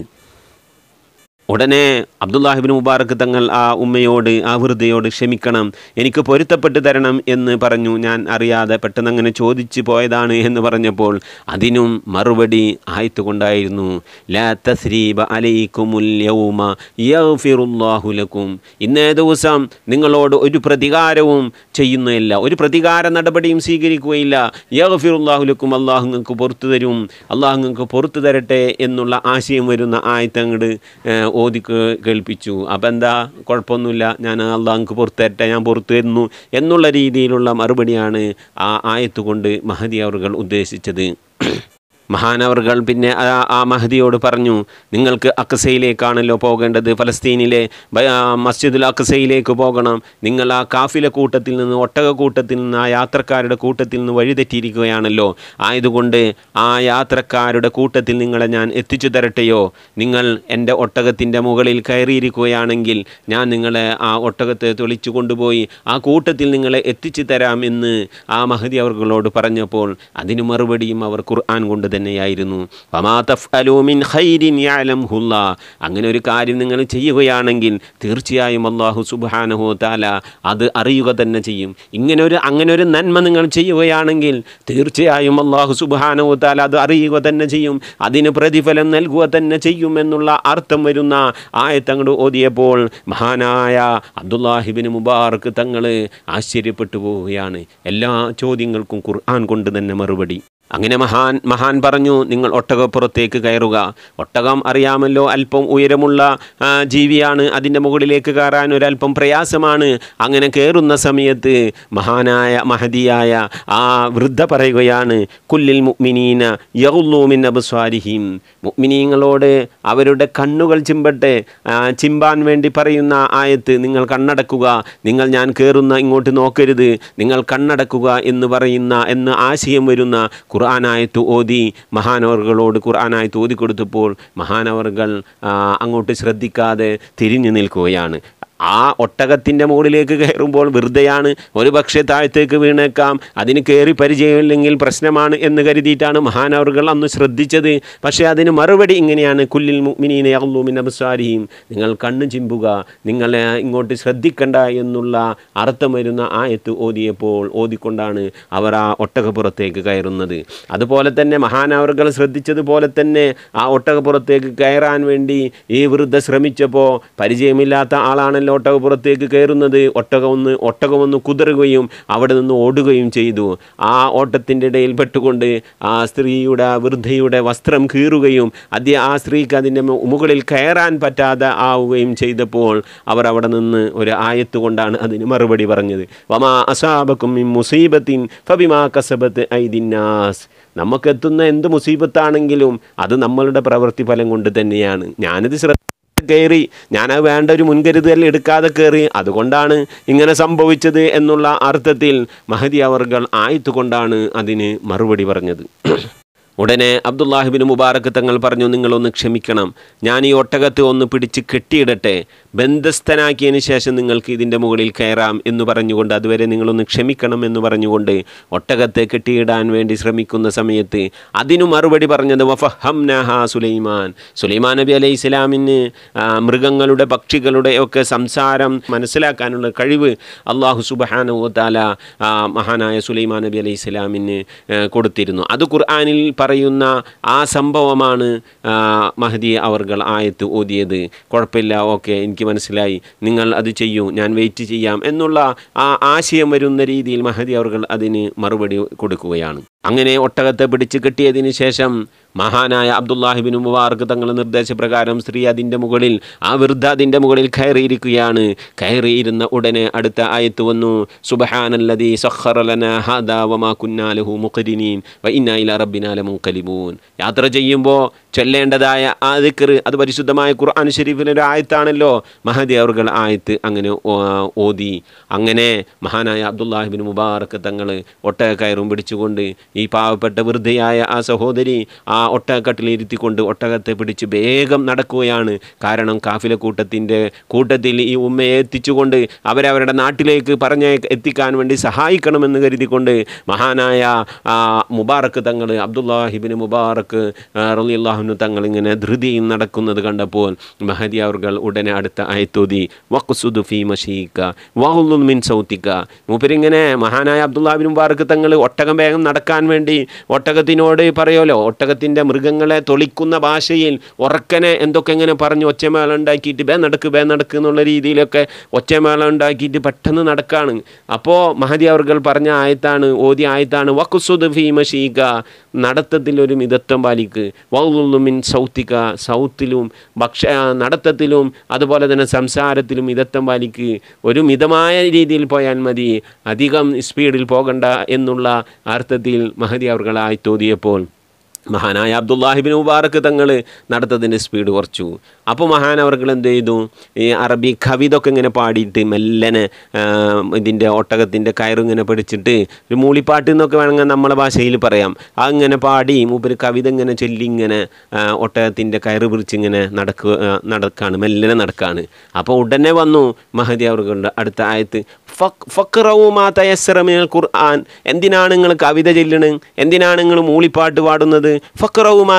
ഉടനെ അബ്ദുല്ലാഹിബിൻ മുബാറക്ക് തങ്ങൾ ആ ഉമ്മയോട് ആ വൃദ്ധയോട് ക്ഷമിക്കണം എനിക്ക് പൊരുത്തപ്പെട്ട് തരണം എന്ന് പറഞ്ഞു ഞാൻ അറിയാതെ പെട്ടെന്ന് അങ്ങനെ ചോദിച്ചു പോയതാണ് എന്ന് പറഞ്ഞപ്പോൾ അതിനും മറുപടി ആയത്തുകൊണ്ടായിരുന്നു ലാ തസ്രീബ യൗമ ഇന്നേ ദിവസം നിങ്ങളോട് ഒരു പ്രതികാരവും ചെയ്യുന്നില്ല ഒരു പ്രതികാര നടപടിയും സ്വീകരിക്കുകയില്ല യഹഫിറുല്ലാഹുലക്കും അള്ളാഹു നിങ്ങൾക്ക് പുറത്തു തരും അള്ളാഹു നിങ്ങൾക്ക് പുറത്തു തരട്ടെ എന്നുള്ള ആശയം വരുന്ന ആയത്തങ്ങട് ഓതി കേൾപ്പിച്ചു അപ്പം എന്താ കുഴപ്പമൊന്നുമില്ല ഞാൻ അള്ളാഹ്ക്ക് പുറത്തേറ്റ ഞാൻ പുറത്തു വരുന്നു എന്നുള്ള രീതിയിലുള്ള മറുപടിയാണ് ആ ആയത്തുകൊണ്ട് മഹദി അവർ ഉദ്ദേശിച്ചത് മഹാനവർകൾ പിന്നെ ആ മഹദിയോട് പറഞ്ഞു നിങ്ങൾക്ക് അക്സയിലേക്കാണല്ലോ പോകേണ്ടത് ഫലസ്തീനിലെ മസ്ജിദുൽ അക്സയിലേക്ക് പോകണം നിങ്ങൾ ആ കാഫില കൂട്ടത്തിൽ നിന്ന് ഒട്ടക കൂട്ടത്തിൽ നിന്ന് ആ യാത്രക്കാരുടെ കൂട്ടത്തിൽ നിന്ന് വഴിതെറ്റിയിരിക്കുകയാണല്ലോ ആയതുകൊണ്ട് ആ യാത്രക്കാരുടെ കൂട്ടത്തിൽ നിങ്ങളെ ഞാൻ എത്തിച്ചു തരട്ടെയോ നിങ്ങൾ എൻ്റെ ഒട്ടകത്തിൻ്റെ മുകളിൽ കയറിയിരിക്കുകയാണെങ്കിൽ ഞാൻ നിങ്ങളെ ആ ഒട്ടകത്തെ തൊളിച്ചു കൊണ്ടുപോയി ആ കൂട്ടത്തിൽ നിങ്ങളെ എത്തിച്ചു തരാമെന്ന് ആ മഹദി അവർകളോട് പറഞ്ഞപ്പോൾ അതിന് മറുപടിയും അവർ ഖുർആൻ കൊണ്ട് തന്നെയായിരുന്നു ഖൈരിൻ അങ്ങനെ ഒരു കാര്യം നിങ്ങൾ ചെയ്യുകയാണെങ്കിൽ തീർച്ചയായും അള്ളാഹു സുബാനഹോ താല അത് അറിയുക തന്നെ ചെയ്യും ഇങ്ങനെ ഒരു അങ്ങനെ ഒരു നന്മ നിങ്ങൾ ചെയ്യുകയാണെങ്കിൽ തീർച്ചയായും അള്ളാഹു സുബാനഹോ താല അത് അറിയുക തന്നെ ചെയ്യും അതിന് പ്രതിഫലം നൽകുക തന്നെ ചെയ്യും എന്നുള്ള അർത്ഥം വരുന്ന ആയത്തങ്ങൾ ഓതിയപ്പോൾ മഹാനായ അബ്ദുല്ലാഹിബിന് മുബാർക്ക് തങ്ങൾ ആശ്ചര്യപ്പെട്ടു പോവുകയാണ് എല്ലാ ചോദ്യങ്ങൾക്കും ഖുർആൻ കൊണ്ട് തന്നെ മറുപടി അങ്ങനെ മഹാൻ മഹാൻ പറഞ്ഞു നിങ്ങൾ ഒട്ടകപ്പുറത്തേക്ക് കയറുക ഒട്ടകം അറിയാമല്ലോ അല്പം ഉയരമുള്ള ജീവിയാണ് അതിൻ്റെ മുകളിലേക്ക് കയറാൻ ഒരല്പം പ്രയാസമാണ് അങ്ങനെ കയറുന്ന സമയത്ത് മഹാനായ മഹതിയായ ആ വൃദ്ധ പറയുകയാണ് കുല്ലിൽ മുക്മിനീന യൗല്ലൂമിൻ അബുസ്വാരിഹീം മുക്മിനീങ്ങളോട് അവരുടെ കണ്ണുകൾ ചിമ്പട്ടെ ചിമ്പാൻ വേണ്ടി പറയുന്ന ആയത്ത് നിങ്ങൾ കണ്ണടക്കുക നിങ്ങൾ ഞാൻ കയറുന്ന ഇങ്ങോട്ട് നോക്കരുത് നിങ്ങൾ കണ്ണടക്കുക എന്ന് പറയുന്ന എന്ന് ആശയം വരുന്ന ഖുർആാനായത്ത് ഓതി മഹാനവറുകളോട് ഖുർആാനായത്ത് ഓതി കൊടുത്തപ്പോൾ മഹാനവറുകൾ അങ്ങോട്ട് ശ്രദ്ധിക്കാതെ തിരിഞ്ഞു നിൽക്കുകയാണ് ആ ഒട്ടകത്തിൻ്റെ മുകളിലേക്ക് കയറുമ്പോൾ വെറുതെയാണ് ഒരു പക്ഷേ താഴത്തേക്ക് വീണേക്കാം അതിന് കയറി പരിചയമില്ലെങ്കിൽ പ്രശ്നമാണ് എന്ന് കരുതിയിട്ടാണ് മഹാനവറുകൾ അന്ന് ശ്രദ്ധിച്ചത് പക്ഷേ അതിന് മറുപടി ഇങ്ങനെയാണ് കുല്ലിൽ മിനീനെ അള്ളൂമിൻ അബ്സാരിയും നിങ്ങൾ കണ്ണു ചിമ്പുക നിങ്ങളെ ഇങ്ങോട്ട് ശ്രദ്ധിക്കണ്ട എന്നുള്ള അർത്ഥം വരുന്ന ആയത്ത് ഓതിയപ്പോൾ ഓതിക്കൊണ്ടാണ് അവർ ആ ഒട്ടകപ്പുറത്തേക്ക് കയറുന്നത് അതുപോലെ തന്നെ മഹാനവറുകൾ ശ്രദ്ധിച്ചതുപോലെ തന്നെ ആ ഒട്ടകപ്പുറത്തേക്ക് കയറാൻ വേണ്ടി ഈ വൃദ്ധ ശ്രമിച്ചപ്പോൾ പരിചയമില്ലാത്ത ആളാണല്ലോ കടലിൽ ഒട്ടക പുറത്തേക്ക് കയറുന്നത് ഒട്ടകമൊന്ന് ഒട്ടകമൊന്ന് കുതിറുകയും അവിടെ നിന്ന് ഓടുകയും ചെയ്തു ആ ഓട്ടത്തിൻ്റെ ഇടയിൽ പെട്ടുകൊണ്ട് ആ സ്ത്രീയുടെ വൃദ്ധയുടെ വസ്ത്രം കീറുകയും അത് ആ സ്ത്രീക്ക് അതിൻ്റെ മുകളിൽ കയറാൻ പറ്റാതെ ആവുകയും ചെയ്തപ്പോൾ അവർ അവിടെ നിന്ന് ഒരു ആയത്ത് കൊണ്ടാണ് അതിന് മറുപടി പറഞ്ഞത് വമാ അസാബക്കും മുസീബത്തിൻ ഫബിമാ കസബത്ത് ഐദിന്നാസ് നമുക്കെത്തുന്ന എന്ത് മുസീബത്താണെങ്കിലും അത് നമ്മളുടെ പ്രവൃത്തി ഫലം കൊണ്ട് തന്നെയാണ് ഞാനിത് ശ്രദ്ധ കയറി ഞാനത് വേണ്ട ഒരു മുൻകരുതൽ എടുക്കാതെ കയറി അതുകൊണ്ടാണ് ഇങ്ങനെ സംഭവിച്ചത് എന്നുള്ള അർത്ഥത്തിൽ മഹദി അവർകൾ ആയത്തുകൊണ്ടാണ് അതിന് മറുപടി പറഞ്ഞത് ഉടനെ അബ്ദുല്ലാഹിബിന് മുബാറക്ക് തങ്ങൾ പറഞ്ഞു നിങ്ങളൊന്ന് ക്ഷമിക്കണം ഞാൻ ഈ ഒട്ടകത്ത് ഒന്ന് പിടിച്ച് കെട്ടിയിടട്ടെ ബന്ധസ്ഥനാക്കിയതിന് ശേഷം നിങ്ങൾക്ക് ഇതിൻ്റെ മുകളിൽ കയറാം എന്ന് പറഞ്ഞുകൊണ്ട് അതുവരെ നിങ്ങളൊന്ന് ക്ഷമിക്കണം എന്ന് പറഞ്ഞുകൊണ്ട് ഒട്ടകത്തെ കെട്ടിയിടാൻ വേണ്ടി ശ്രമിക്കുന്ന സമയത്ത് അതിനു മറുപടി പറഞ്ഞത് വഫഹം നഹ സുലൈമാൻ സുലൈമാൻ നബി അലൈഹി ഇസ്ലാമിന് മൃഗങ്ങളുടെ പക്ഷികളുടെ ഒക്കെ സംസാരം മനസ്സിലാക്കാനുള്ള കഴിവ് അള്ളാഹു സുബാനുവ മഹാനായ സുലൈമാൻ നബി അലൈഹി ഇസ്ലാമിന് കൊടുത്തിരുന്നു അത് ഖുർആാനിൽ പറയുന്ന ആ സംഭവമാണ് മഹദി അവർകൾ ആയത്ത് ഓതിയത് കുഴപ്പമില്ല ഓക്കെ എനിക്ക് മനസ്സിലായി നിങ്ങൾ അത് ചെയ്യൂ ഞാൻ വെയിറ്റ് ചെയ്യാം എന്നുള്ള ആ ആശയം വരുന്ന രീതിയിൽ മഹദി അവർകൾ അതിന് മറുപടി കൊടുക്കുകയാണ് അങ്ങനെ ഒട്ടകത്തെ പിടിച്ച് കെട്ടിയതിന് ശേഷം മഹാനായ അബ്ദുല്ലാഹിബിൻ മുബാർക്ക് തങ്ങളുടെ നിർദ്ദേശപ്രകാരം സ്ത്രീ അതിൻ്റെ മുകളിൽ ആ വൃദ്ധ അതിൻ്റെ മുകളിൽ കയറിയിരിക്കുകയാണ് കയറിയിരുന്ന ഉടനെ അടുത്ത ആയത്ത് വന്നു സുബഹാനല്ലതി സഖറലന ഹദാ വമാ കുന്നാലഹു മുഖരിനീൻ വ ഇന്നായില റബ്ബിനാലമു മുൻകലിമൂൻ യാത്ര ചെയ്യുമ്പോൾ ചൊല്ലേണ്ടതായ ആ ദിക്കർ അത് പരിശുദ്ധമായ ഖുർആാൻ ഷെരീഫിലെ ഒരു ആയത്താണല്ലോ മഹദി അവർ ആയത്ത് അങ്ങനെ ഓതി അങ്ങനെ മഹാനായ അബ്ദുല്ലാഹിബിൻ മുബാറക്ക് തങ്ങൾ ഒട്ടകക്കയറും പിടിച്ചുകൊണ്ട് ഈ പാവപ്പെട്ട വൃദ്ധയായ ആ സഹോദരി ആ ഒട്ടകക്കട്ടിലിരുത്തിക്കൊണ്ട് ഒട്ടകത്തെ പിടിച്ച് വേഗം നടക്കുകയാണ് കാരണം കാഫില കൂട്ടത്തിൻ്റെ കൂട്ടത്തിൽ ഈ ഉമ്മയെ എത്തിച്ചുകൊണ്ട് അവരവരുടെ നാട്ടിലേക്ക് പറഞ്ഞ് എത്തിക്കാൻ വേണ്ടി സഹായിക്കണമെന്ന് കരുതിക്കൊണ്ട് മഹാനായ മുബാറക്ക് തങ്ങൾ അബ്ദുല്ലാഹിബിൻ മുബാറക്ക് റലിയല്ലാഹു അൻഹു തങ്ങൾ ഇങ്ങനെ ധൃതിയും നടക്കുന്നത് കണ്ടപ്പോൾ മഹദി അവർ ഉടനെ അടുത്ത ആയത്തോതി വക്കുസുദുഫി മഷീക്ക വഹുലുൻ മിൻ സൗത്തിക്ക മൂപ്പരിങ്ങനെ മഹാനായ അബ്ദുല്ലാബിൻ മുബാർക്ക് തങ്ങൾ ഒട്ടകം വേഗം നടക്കാൻ വേണ്ടി ഒട്ടകത്തിനോട് പറയുമല്ലോ ഒട്ടകത്തിൻ്റെ മൃഗങ്ങളെ തൊളിക്കുന്ന ഭാഷയിൽ ഉറക്കനെ എന്തൊക്കെ ഇങ്ങനെ പറഞ്ഞു ഒച്ചമേള ഉണ്ടാക്കിയിട്ട് ബേ നടക്ക് ബേ നടക്ക് എന്നുള്ള രീതിയിലൊക്കെ ഒച്ചമേള ഉണ്ടാക്കിയിട്ട് പെട്ടെന്ന് നടക്കാണ് അപ്പോൾ മഹദി അവർ പറഞ്ഞ ആയത്താണ് ഓതി ആയത്താണ് വക്കുസുദ് ഫീമ ഷീക നടത്തത്തിൽ ഒരു മിതത്വം പാലിക്ക് വൗലുൽ മിൻ സൗത്തിക സൗത്തിലും ഭക്ഷ നടത്തത്തിലും അതുപോലെ തന്നെ സംസാരത്തിലും ഇതത്തം പാലിക്ക് ഒരു മിതമായ രീതിയിൽ പോയാൽ മതി അധികം സ്പീഡിൽ പോകണ്ട എന്നുള്ള അർത്ഥത്തിൽ മഹതി അവർകളായി തോന്നിയപ്പോൾ മഹാനായ അബ്ദുല്ലാഹിബിന് മുബാറക്ക് തങ്ങൾ നടത്തതിൻ്റെ സ്പീഡ് കുറച്ചു അപ്പോൾ മഹാൻ അവർക്ക് എന്ത് ചെയ്തു ഈ അറബി കവിതൊക്കെ ഇങ്ങനെ പാടിയിട്ട് മെല്ലനെ ഇതിൻ്റെ ഒട്ടകത്തിൻ്റെ കയറിങ്ങനെ പിടിച്ചിട്ട് ഒരു മൂളിപ്പാട്ട് എന്നൊക്കെ വേണമെങ്കിൽ നമ്മളെ ഭാഷയിൽ പറയാം അങ്ങനെ പാടി മൂപ്പര് കവിത ഇങ്ങനെ ചൊല്ലി ഇങ്ങനെ ഒട്ടകത്തിൻ്റെ കയറ് പിടിച്ചിങ്ങനെ നടക്കുക നടക്കാണ് മെല്ലനെ നടക്കാണ് അപ്പോൾ ഉടനെ വന്നു മഹദി അവർക്ക് അടുത്ത ആയത്ത് ഫക് ഫക്റവുമാ തയസ്രമിനൽ ഖുർആൻ എന്തിനാണ് നിങ്ങൾ കവിത ചൊല്ലണ് എന്തിനാണ് നിങ്ങൾ മൂളിപ്പാട്ട് പാടുന്നത് ഫക്രവുമാ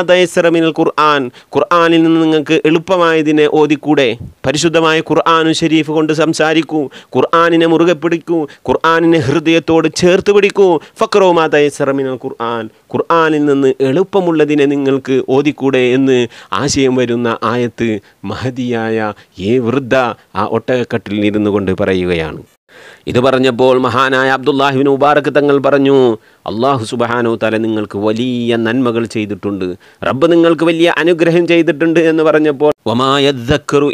ഖുർആൻ ഖുർആാനിൽ നിന്ന് നിങ്ങൾക്ക് എളുപ്പമായതിനെ ഓതിക്കൂടെ പരിശുദ്ധമായ ഖുർആാനു ഷരീഫ് കൊണ്ട് സംസാരിക്കൂ ഖുർആാനിനെ മുറുകെ പിടിക്കൂ ഖുർആാനിനെ ഹൃദയത്തോട് ചേർത്ത് പിടിക്കൂ ഫക്രവുമാ ദയസറമിനൽ ഖുർആൻ ഖുർആാനിൽ നിന്ന് എളുപ്പമുള്ളതിനെ നിങ്ങൾക്ക് ഓതിക്കൂടെ എന്ന് ആശയം വരുന്ന ആയത്ത് മഹതിയായ ഈ വൃദ്ധ ആ ഒട്ടകക്കട്ടിൽ ഇരുന്നു കൊണ്ട് പറയുകയാണ് ഇത് പറഞ്ഞപ്പോൾ മഹാനായ അബ്ദുല്ലാഹിബിൻ മുബാറക്ക് തങ്ങൾ പറഞ്ഞു അള്ളാഹു സുബഹാനോ തല നിങ്ങൾക്ക് വലിയ നന്മകൾ ചെയ്തിട്ടുണ്ട് റബ്ബ് നിങ്ങൾക്ക് വലിയ അനുഗ്രഹം ചെയ്തിട്ടുണ്ട് എന്ന് പറഞ്ഞപ്പോൾ ഒമായു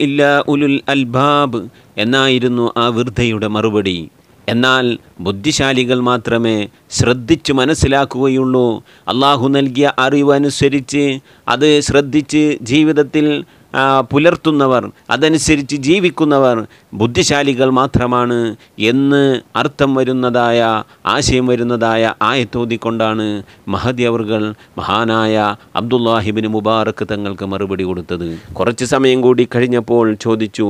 ഇല്ല ഉലുൽ അൽബാബ് എന്നായിരുന്നു ആ വൃദ്ധയുടെ മറുപടി എന്നാൽ ബുദ്ധിശാലികൾ മാത്രമേ ശ്രദ്ധിച്ച് മനസ്സിലാക്കുകയുള്ളൂ അള്ളാഹു നൽകിയ അറിവനുസരിച്ച് അത് ശ്രദ്ധിച്ച് ജീവിതത്തിൽ പുലർത്തുന്നവർ അതനുസരിച്ച് ജീവിക്കുന്നവർ ബുദ്ധിശാലികൾ മാത്രമാണ് എന്ന് അർത്ഥം വരുന്നതായ ആശയം വരുന്നതായ ആയത്തോതിക്കൊണ്ടാണ് മഹദ്യവർകൾ മഹാനായ അബ്ദുല്ലാഹിബിന് മുബാറക്ക് തങ്ങൾക്ക് മറുപടി കൊടുത്തത് കുറച്ച് സമയം കൂടി കഴിഞ്ഞപ്പോൾ ചോദിച്ചു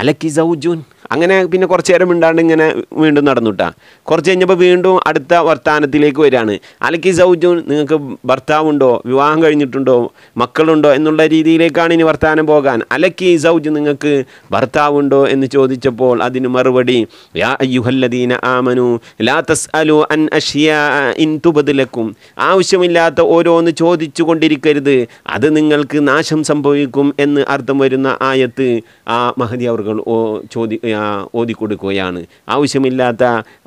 അലക്കി സൗജുൻ അങ്ങനെ പിന്നെ കുറച്ച് നേരം ഇണ്ടാണ്ട് ഇങ്ങനെ വീണ്ടും നടന്നുട്ടാ കുറച്ച് കഴിഞ്ഞപ്പോൾ വീണ്ടും അടുത്ത വർത്താനത്തിലേക്ക് വരികയാണ് അലക്കി സൗജു നിങ്ങൾക്ക് ഭർത്താവുണ്ടോ വിവാഹം കഴിഞ്ഞിട്ടുണ്ടോ മക്കളുണ്ടോ എന്നുള്ള രീതിയിലേക്കാണ് ഇനി വർത്താനം പോകാൻ അലക്കി സൗജ് നിങ്ങൾക്ക് ഭർത്താവുണ്ടോ എന്ന് ചോദിച്ചപ്പോൾ അതിന് മറുപടി യാ അയ്യുഹല്ലദീന ആമനു ലാ അലു അൻ അഷിയ ഇൻ തുബദിലക്കും ആവശ്യമില്ലാത്ത ഓരോന്ന് ചോദിച്ചു കൊണ്ടിരിക്കരുത് അത് നിങ്ങൾക്ക് നാശം സംഭവിക്കും എന്ന് അർത്ഥം വരുന്ന ആയത്ത് ആ മഹതി അവർ ചോദി ഓതിക്കൊടുക്കുകയാണ് ആവശ്യമില്ലാത്ത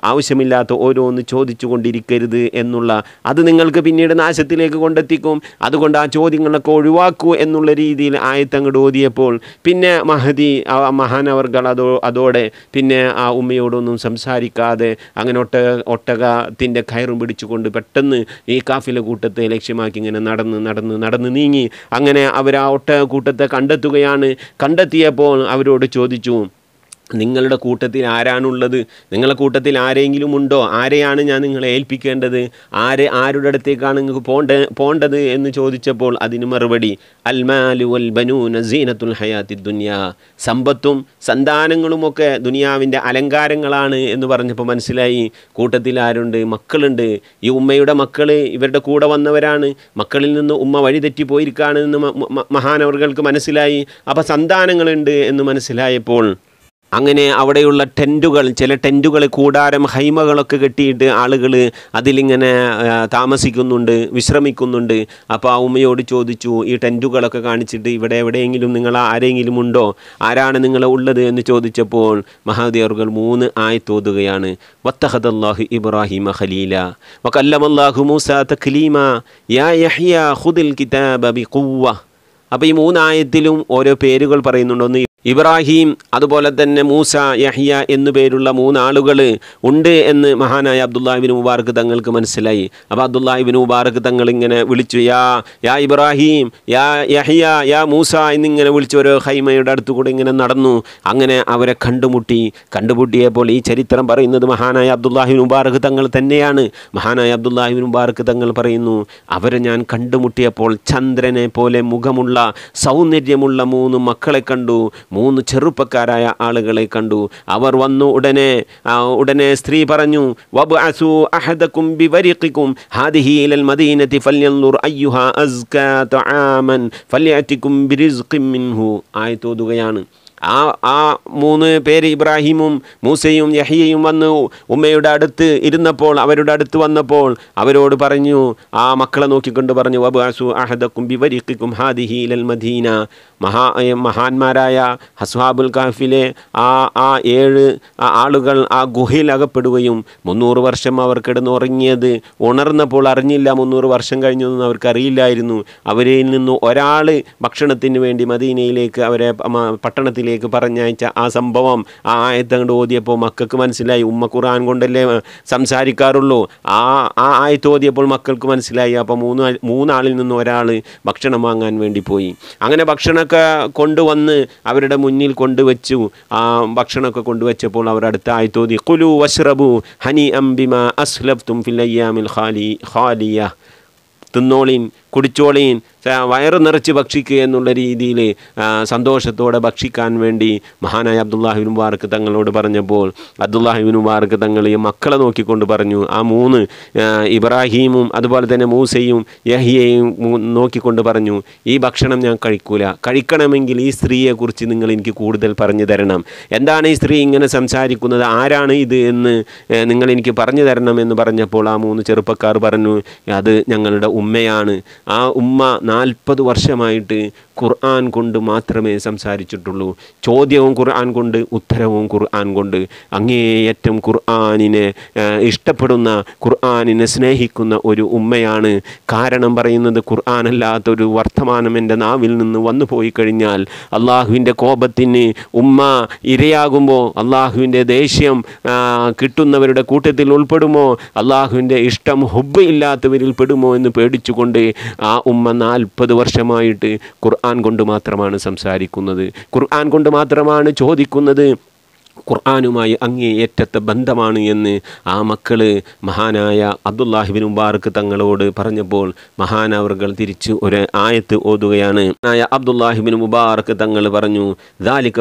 ആവശ്യമില്ലാത്ത ഓരോന്ന് ചോദിച്ചു കൊണ്ടിരിക്കരുത് എന്നുള്ള അത് നിങ്ങൾക്ക് പിന്നീട് നാശത്തിലേക്ക് കൊണ്ടെത്തിക്കും അതുകൊണ്ട് ആ ചോദ്യങ്ങളൊക്കെ ഒഴിവാക്കൂ എന്നുള്ള രീതിയിൽ ആയത്തങ്ങോട് ഓതിയപ്പോൾ പിന്നെ മഹതി മഹാനവർകൾ അതോ അതോടെ പിന്നെ ആ ഉമ്മയോടൊന്നും സംസാരിക്കാതെ അങ്ങനെ ഒട്ട ഒട്ടകത്തിൻ്റെ കയറും പിടിച്ചുകൊണ്ട് പെട്ടെന്ന് ഈ കാഫിലെ കൂട്ടത്തെ ലക്ഷ്യമാക്കി ഇങ്ങനെ നടന്ന് നടന്ന് നടന്ന് നീങ്ങി അങ്ങനെ അവർ ആ ഒട്ടക കൂട്ടത്തെ കണ്ടെത്തുകയാണ് കണ്ടെത്തിയപ്പോൾ അവരോട് ചോദിച്ചു നിങ്ങളുടെ കൂട്ടത്തിൽ ആരാണുള്ളത് നിങ്ങളുടെ കൂട്ടത്തിൽ ആരെങ്കിലും ഉണ്ടോ ആരെയാണ് ഞാൻ നിങ്ങളെ ഏൽപ്പിക്കേണ്ടത് ആരെ ആരുടെ അടുത്തേക്കാണ് നിങ്ങൾക്ക് പോണ്ട പോണ്ടത് എന്ന് ചോദിച്ചപ്പോൾ അതിന് മറുപടി അൽമാലു അൽ ബനൂന സീനത്തുൽ ഹയാത്തി ദുനിയ സമ്പത്തും സന്താനങ്ങളുമൊക്കെ ദുനിയാവിൻ്റെ അലങ്കാരങ്ങളാണ് എന്ന് പറഞ്ഞപ്പോൾ മനസ്സിലായി കൂട്ടത്തിൽ ആരുണ്ട് മക്കളുണ്ട് ഈ ഉമ്മയുടെ മക്കൾ ഇവരുടെ കൂടെ വന്നവരാണ് മക്കളിൽ നിന്ന് ഉമ്മ വഴിതെറ്റിപ്പോയിരിക്കുകയാണ് എന്ന് മഹാനവർകൾക്ക് മനസ്സിലായി അപ്പോൾ സന്താനങ്ങളുണ്ട് എന്ന് മനസ്സിലായപ്പോൾ അങ്ങനെ അവിടെയുള്ള ടെൻറ്റുകൾ ചില ടെൻറ്റുകൾ കൂടാരം ഹൈമകളൊക്കെ കെട്ടിയിട്ട് ആളുകൾ അതിലിങ്ങനെ താമസിക്കുന്നുണ്ട് വിശ്രമിക്കുന്നുണ്ട് അപ്പോൾ ആ ഉമ്മയോട് ചോദിച്ചു ഈ ടെൻറ്റുകളൊക്കെ കാണിച്ചിട്ട് ഇവിടെ എവിടെയെങ്കിലും നിങ്ങൾ ആരെങ്കിലും ഉണ്ടോ ആരാണ് നിങ്ങൾ ഉള്ളത് എന്ന് ചോദിച്ചപ്പോൾ മഹാദേവർകൾ മൂന്ന് തോതുകയാണ് വത്തഹദല്ലാഹു ഇബ്രാഹിമ ഖലീല വക്കല്ലമല്ലാഹു മൂസ തഖ്ലീമ യാ യഹ്യ ഖുദിൽ കിതാബ ബിഖുവ അപ്പോൾ ഈ മൂന്നായത്തിലും ഓരോ പേരുകൾ പറയുന്നുണ്ടോ ഇബ്രാഹിം അതുപോലെ തന്നെ മൂസ യഹിയ എന്നുപേരുള്ള മൂന്നാളുകൾ ഉണ്ട് എന്ന് മഹാനായ അബ്ദുല്ലാഹിബിൻ മുബാർക്ക് തങ്ങൾക്ക് മനസ്സിലായി അപ്പോൾ അബ്ദുല്ലാഹിബിൻ മുബാർക്ക് തങ്ങൾ ഇങ്ങനെ വിളിച്ചു യാ യാ ഇബ്രാഹിം യാ യഹിയ യാ മൂസ എന്നിങ്ങനെ വിളിച്ചു ഓരോ ഹൈമയുടെ അടുത്തുകൂടെ ഇങ്ങനെ നടന്നു അങ്ങനെ അവരെ കണ്ടുമുട്ടി കണ്ടുമുട്ടിയപ്പോൾ ഈ ചരിത്രം പറയുന്നത് മഹാനായ അബ്ദുല്ലാഹിബിൻ മുബാർക്ക് തങ്ങൾ തന്നെയാണ് മഹാനായ അബ്ദുല്ലാഹിബിൻ മുബാർക്ക് തങ്ങൾ പറയുന്നു അവരെ ഞാൻ കണ്ടുമുട്ടിയപ്പോൾ ചന്ദ്രനെ പോലെ മുഖമുള്ള സൗന്ദര്യമുള്ള മൂന്ന് മക്കളെ കണ്ടു മൂന്ന് ചെറുപ്പക്കാരായ ആളുകളെ കണ്ടു അവർ വന്നു ഉടനെ ഉടനെ സ്ത്രീ പറഞ്ഞു വബ് അസു അഹദക്കും ഹാദിഹി ഇലൽ അസ്കാ തആമൻ ബിരിസ്ഖിൻ മിൻഹു ആ ആ മൂന്ന് പേര് ഇബ്രാഹിമും മൂസയും യഹിയയും വന്ന് ഉമ്മയുടെ അടുത്ത് ഇരുന്നപ്പോൾ അവരുടെ അടുത്ത് വന്നപ്പോൾ അവരോട് പറഞ്ഞു ആ മക്കളെ നോക്കിക്കൊണ്ട് പറഞ്ഞു വബാസു അഹദക്കും ബിവരിക്കും ഹാദിഹി ലൽ മദീന മഹാ മഹാന്മാരായ ഹസ്വാബുൽ കാഫിലെ ആ ആ ഏഴ് ആളുകൾ ആ ഗുഹയിൽ അകപ്പെടുകയും മുന്നൂറ് വർഷം അവർ കിടന്നുറങ്ങിയത് ഉണർന്നപ്പോൾ അറിഞ്ഞില്ല മുന്നൂറ് വർഷം കഴിഞ്ഞതൊന്നും അവർക്കറിയില്ലായിരുന്നു അവരിൽ നിന്ന് ഒരാൾ ഭക്ഷണത്തിന് വേണ്ടി മദീനയിലേക്ക് അവരെ പട്ടണത്തിലേക്ക് മക്കയിലേക്ക് പറഞ്ഞയച്ച ആ സംഭവം ആ ആയത്ത് അങ്ങോട്ട് ഓതിയപ്പോൾ മക്കൾക്ക് മനസ്സിലായി ഉമ്മ ഖുർആൻ കൊണ്ടല്ലേ സംസാരിക്കാറുള്ളൂ ആ ആ ആയത്ത് ഓതിയപ്പോൾ മക്കൾക്ക് മനസ്സിലായി അപ്പോൾ മൂന്ന് മൂന്നാളിൽ നിന്ന് ഒരാൾ ഭക്ഷണം വാങ്ങാൻ വേണ്ടി പോയി അങ്ങനെ ഭക്ഷണമൊക്കെ കൊണ്ടുവന്ന് അവരുടെ മുന്നിൽ കൊണ്ടുവച്ചു ആ ഭക്ഷണമൊക്കെ കൊണ്ടുവച്ചപ്പോൾ അവർ അടുത്ത ആയത്തോതി കുലു വഷ്റബു ഹനി അംബിമ അസ്ലഫ്തും ഫില്ലയ്യാമിൽ ഖാലി ഖാലിയ തിന്നോളിൻ കുടിച്ചോളീൻ വയറ് നിറച്ച് ഭക്ഷിക്കുക എന്നുള്ള രീതിയിൽ സന്തോഷത്തോടെ ഭക്ഷിക്കാൻ വേണ്ടി മഹാനായ അബ്ദുല്ലാഹിബിൻ മുബാർക്ക് തങ്ങളോട് പറഞ്ഞപ്പോൾ അബ്ദുല്ലാഹിബിൻ മുബാർക്ക് തങ്ങൾ ഈ മക്കളെ നോക്കിക്കൊണ്ട് പറഞ്ഞു ആ മൂന്ന് ഇബ്രാഹീമും അതുപോലെ തന്നെ മൂസയും യഹിയയും നോക്കിക്കൊണ്ട് പറഞ്ഞു ഈ ഭക്ഷണം ഞാൻ കഴിക്കൂല കഴിക്കണമെങ്കിൽ ഈ സ്ത്രീയെക്കുറിച്ച് നിങ്ങൾ എനിക്ക് കൂടുതൽ പറഞ്ഞു തരണം എന്താണ് ഈ സ്ത്രീ ഇങ്ങനെ സംസാരിക്കുന്നത് ആരാണ് ഇത് എന്ന് നിങ്ങൾ എനിക്ക് പറഞ്ഞു തരണം എന്ന് പറഞ്ഞപ്പോൾ ആ മൂന്ന് ചെറുപ്പക്കാർ പറഞ്ഞു അത് ഞങ്ങളുടെ ഉമ്മയാണ് ആ ഉമ്മ നാൽപ്പത് വർഷമായിട്ട് ഖുർആൻ കൊണ്ട് മാത്രമേ സംസാരിച്ചിട്ടുള്ളൂ ചോദ്യവും ഖുർആൻ കൊണ്ട് ഉത്തരവും ഖുർആൻ കൊണ്ട് അങ്ങേയറ്റം ഖുർആാനിനെ ഇഷ്ടപ്പെടുന്ന ഖുർആാനിനെ സ്നേഹിക്കുന്ന ഒരു ഉമ്മയാണ് കാരണം പറയുന്നത് ഖുർആാനല്ലാത്തൊരു വർത്തമാനം എൻ്റെ നാവിൽ നിന്ന് വന്നു പോയി കഴിഞ്ഞാൽ അള്ളാഹുവിൻ്റെ കോപത്തിന് ഉമ്മ ഇരയാകുമ്പോൾ അള്ളാഹുവിൻ്റെ ദേഷ്യം കിട്ടുന്നവരുടെ കൂട്ടത്തിൽ ഉൾപ്പെടുമോ അള്ളാഹുവിൻ്റെ ഇഷ്ടം ഹുബ് ഇല്ലാത്തവരിൽ പെടുമോ എന്ന് പേടിച്ചുകൊണ്ട് ആ ഉമ്മ നാൽപ്പത് വർഷമായിട്ട് ഖുർആൻ ഖുർആൻ കൊണ്ട് മാത്രമാണ് സംസാരിക്കുന്നത് ഖുർആൻ കൊണ്ട് മാത്രമാണ് ചോദിക്കുന്നത് ഖുർആാനുമായി അങ്ങേയറ്റത്തെ ബന്ധമാണ് എന്ന് ആ മക്കൾ മഹാനായ അബ്ദുല്ലാഹിബിൻ മുബാറക്ക് തങ്ങളോട് പറഞ്ഞപ്പോൾ മഹാനവർകൾ തിരിച്ചു ഒരു ആയത്ത് ഓതുകയാണ് ആയ അബ്ദുല്ലാഹിബിൻ മുബാറക്ക് തങ്ങൾ പറഞ്ഞു ദാലിക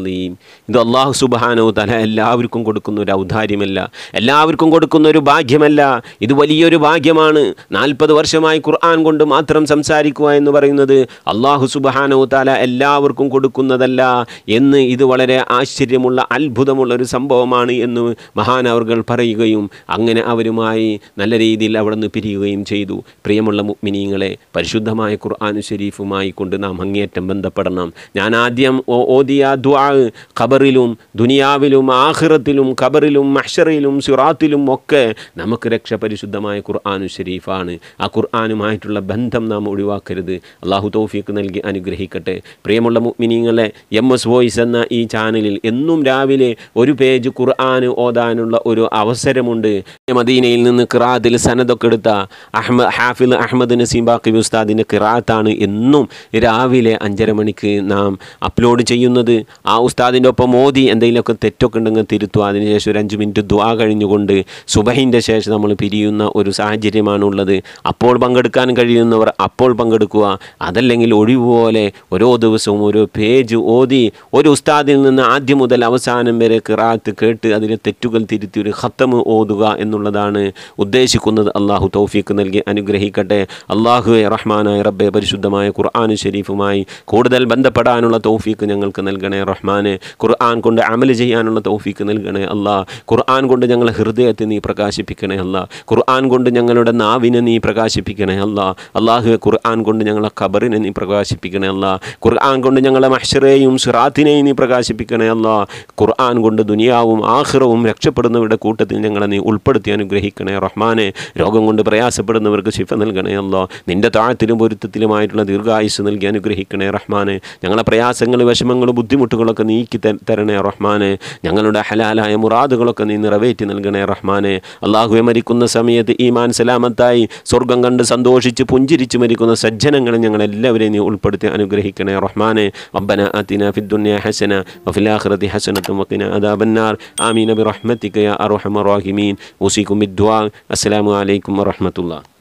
അലീം ഇത് അള്ളാഹു സുബാനോ തല എല്ലാവർക്കും കൊടുക്കുന്ന ഒരു ഔദാര്യമല്ല എല്ലാവർക്കും കൊടുക്കുന്ന ഒരു ഭാഗ്യമല്ല ഇത് വലിയൊരു ഭാഗ്യമാണ് നാൽപ്പത് വർഷമായി ഖുർആൻ കൊണ്ട് മാത്രം സംസാരിക്കുക എന്ന് പറയുന്നത് അള്ളാഹു സുബാനോ തല എല്ലാവർക്കും കൊടുക്കുന്നതല്ല ഇല്ല എന്ന് ഇത് വളരെ ആശ്ചര്യമുള്ള അത്ഭുതമുള്ള ഒരു സംഭവമാണ് എന്ന് മഹാനവർകൾ പറയുകയും അങ്ങനെ അവരുമായി നല്ല രീതിയിൽ അവിടെ നിന്ന് പിരിയുകയും ചെയ്തു പ്രിയമുള്ള മുഗ്മിനീങ്ങളെ പരിശുദ്ധമായ ഖുർആാനു ഷെരീഫുമായി കൊണ്ട് നാം അങ്ങേറ്റം ബന്ധപ്പെടണം ഞാൻ ആദ്യം ഓദിയ ദ്വാ ഖബറിലും ദുനിയാവിലും ആഹ്റത്തിലും ഖബറിലും മഷറയിലും സുറാത്തിലും ഒക്കെ നമുക്ക് രക്ഷ പരിശുദ്ധമായ ഖുർആാനു ഷെരീഫാണ് ആ ഖുർആാനുമായിട്ടുള്ള ബന്ധം നാം ഒഴിവാക്കരുത് അള്ളാഹു തൗഫീഖ് നൽകി അനുഗ്രഹിക്കട്ടെ പ്രിയമുള്ള മുഗ്മിനീങ്ങളെ എം എസ് വോയിസ് എന്ന ഈ ചാനലിൽ എന്നും രാവിലെ ഒരു പേജ് ഖുർആൻ ഓതാനുള്ള ഒരു അവസരമുണ്ട് മദീനയിൽ നിന്ന് ഖിറാത്തിൽ സനതൊക്കെ എടുത്ത അഹ്മദ് ഹാഫിൽ അഹമ്മദ് നസീം ബാക്കി ഉസ്താദിൻ്റെ ഖിറാത്താണ് എന്നും രാവിലെ അഞ്ചര മണിക്ക് നാം അപ്ലോഡ് ചെയ്യുന്നത് ആ ഉസ്താദിൻ്റെ ഒപ്പം മോദി എന്തെങ്കിലുമൊക്കെ തെറ്റൊക്കെ ഉണ്ടെങ്കിൽ തിരുത്തുക അതിനുശേഷം ഒരു അഞ്ച് മിനിറ്റ് ദ്വാ കഴിഞ്ഞുകൊണ്ട് സുബഹിൻ്റെ ശേഷം നമ്മൾ പിരിയുന്ന ഒരു സാഹചര്യമാണുള്ളത് അപ്പോൾ പങ്കെടുക്കാൻ കഴിയുന്നവർ അപ്പോൾ പങ്കെടുക്കുക അതല്ലെങ്കിൽ ഒഴിവുപോലെ ഓരോ ദിവസവും ഓരോ പേജ് ഓതി ഒരു ഉസ്താദിൽ നിന്ന് ആദ്യം മുതൽ അവസാനം വരെ കിറാത്ത് കേട്ട് അതിലെ തെറ്റുകൾ തിരുത്തി ഒരു ഹത്തമ് ഓതുക എന്നുള്ളതാണ് ഉദ്ദേശിക്കുന്നത് അള്ളാഹു തൗഫീക്ക് നൽകി അനുഗ്രഹിക്കട്ടെ അള്ളാഹുവെ റഹ്മാനായ റബ്ബെ പരിശുദ്ധമായ ഖുർആൻ ഷെരീഫുമായി കൂടുതൽ ബന്ധപ്പെടാനുള്ള തൗഫീക്ക് ഞങ്ങൾക്ക് നൽകണേ റഹ്മാനെ ഖുർആൻ കൊണ്ട് അമൽ ചെയ്യാനുള്ള തൗഫീക്ക് നൽകണേ അള്ളാഹ് ഖുർആൻ കൊണ്ട് ഞങ്ങളെ ഹൃദയത്തെ നീ പ്രകാശിപ്പിക്കണേ അല്ലാ ഖുർആൻ കൊണ്ട് ഞങ്ങളുടെ നാവിനെ നീ പ്രകാശിപ്പിക്കണേ അല്ലാ അള്ളാഹു ഖുർആൻ കൊണ്ട് ഞങ്ങളെ ഖബറിനെ നീ പ്രകാശിപ്പിക്കണേ അല്ലാ ഖുർആൻ കൊണ്ട് ഞങ്ങളെ മഹ്ഷറേയും ഹൃദയത്തെയും സിറാത്തിനെയും നീ പ്രകാശിപ്പിക്കണേ അല്ല ഖുർആൻ കൊണ്ട് ദുനിയാവും ആഹ്റവും രക്ഷപ്പെടുന്നവരുടെ കൂട്ടത്തിൽ ഞങ്ങളെ നീ ഉൾപ്പെടുത്തി അനുഗ്രഹിക്കണേ റഹ്മാനെ രോഗം കൊണ്ട് പ്രയാസപ്പെടുന്നവർക്ക് ശിഫ നൽകണേ അല്ല നിൻ്റെ താഴത്തിലും പൊരുത്തത്തിലുമായിട്ടുള്ള ദീർഘായുസ് നൽകി അനുഗ്രഹിക്കണേ റഹ്മാനെ ഞങ്ങളെ പ്രയാസങ്ങൾ വിഷമങ്ങൾ ബുദ്ധിമുട്ടുകളൊക്കെ നീക്കി തരണേ റഹ്മാനെ ഞങ്ങളുടെ ഹലാലായ മുറാദുകളൊക്കെ നീ നിറവേറ്റി നൽകണേ റഹ്മാനെ അള്ളാഹുവെ മരിക്കുന്ന സമയത്ത് ഈമാൻ സലാമത്തായി സ്വർഗം കണ്ട് സന്തോഷിച്ച് പുഞ്ചിരിച്ച് മരിക്കുന്ന സജ്ജനങ്ങളെ ഞങ്ങളെല്ലാവരെയും നീ ഉൾപ്പെടുത്തി അനുഗ്രഹിക്കണേ റഹ്മാനെ അബ്ബന അതി آتنا في الدنيا حسنة وفي الآخرة حسنة وقنا عذاب النار آمين برحمتك يا أرحم الراحمين أوصيكم بالدعاء السلام عليكم ورحمة الله